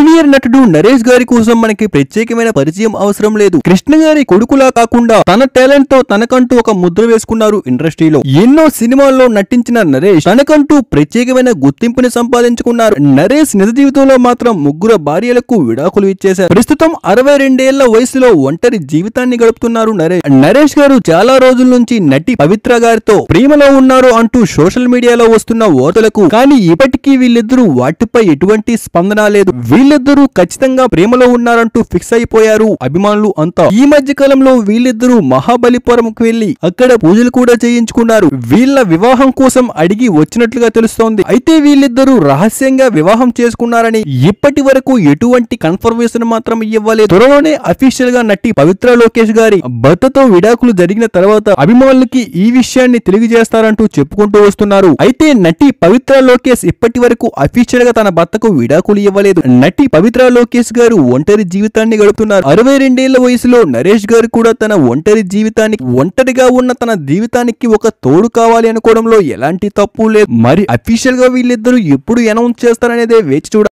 junior నటుడు నరేష్ గారి కోసం మనకి ప్రత్యేకమైన పరిచయం అవసరం లేదు కృష్ణ గారి కొడుకులా కాకుండా తన టాలెంట్ తో తనకంటూ ఒక ముద్ర వేసుకున్నారు ఇండస్ట్రీలో ఎన్నో సినిమాల్లో నటించిన నరేష్ తనకంటూ ప్రత్యేకమైన గుర్తింపుని సంపాదించుకున్నారు నరేష్ నిజ జీవితంలో మాత్రం ముగ్గురు భార్యలకు విడాకులు ఇచ్చేశారు ప్రస్తుతం అరవై రెండేళ్ల వయసులో ఒంటరి జీవితాన్ని గడుపుతున్నారు నరేష్ నరేష్ గారు చాలా రోజుల నుంచి నటి పవిత్ర గారితో ప్రేమలో ఉన్నారు అంటూ సోషల్ మీడియాలో వస్తున్న ఓతలకు కానీ ఇప్పటికీ వీళ్ళిద్దరూ వాటిపై ఎటువంటి స్పందన లేదు వీళ్ళు వీళ్ళిద్దరూ ఖచ్చితంగా ప్రేమలో ఉన్నారంటూ ఫిక్స్ అయిపోయారు అభిమానులు అంతా ఈ మధ్య కాలంలో వీళ్ళిద్దరూ మహాబలిపురంకు వెళ్లి అక్కడ పూజలు కూడా చేయించుకున్నారు వీళ్ళ వివాహం కోసం అడిగి వచ్చినట్లుగా తెలుస్తోంది అయితే వీళ్ళిద్దరూ రహస్యంగా వివాహం చేసుకున్నారని ఇప్పటి వరకు ఎటువంటి కన్ఫర్మేషన్ మాత్రం ఇవ్వలేదు త్వరలోనే అఫీషియల్ గా నటి పవిత్ర లోకేష్ గారి భర్తతో విడాకులు జరిగిన తర్వాత అభిమానులకి ఈ విషయాన్ని తెలియజేస్తారంటూ చెప్పుకుంటూ వస్తున్నారు అయితే నటి పవిత్ర లోకేష్ ఇప్పటి వరకు అఫీషియల్ గా తన భర్తకు విడాకులు ఇవ్వలేదు నటి కాబట్టి పవిత్ర లోకేష్ గారు ఒంటరి జీవితాన్ని గడుపుతున్నారు అరవై రెండేళ్ల వయసులో నరేష్ గారు కూడా తన ఒంటరి జీవితానికి ఒంటరిగా ఉన్న తన జీవితానికి ఒక తోడు కావాలి అనుకోవడంలో ఎలాంటి తప్పు లేదు మరి అఫీషియల్ గా వీళ్ళిద్దరూ ఎప్పుడు అనౌన్స్ చేస్తారనేదే వేచి చూడ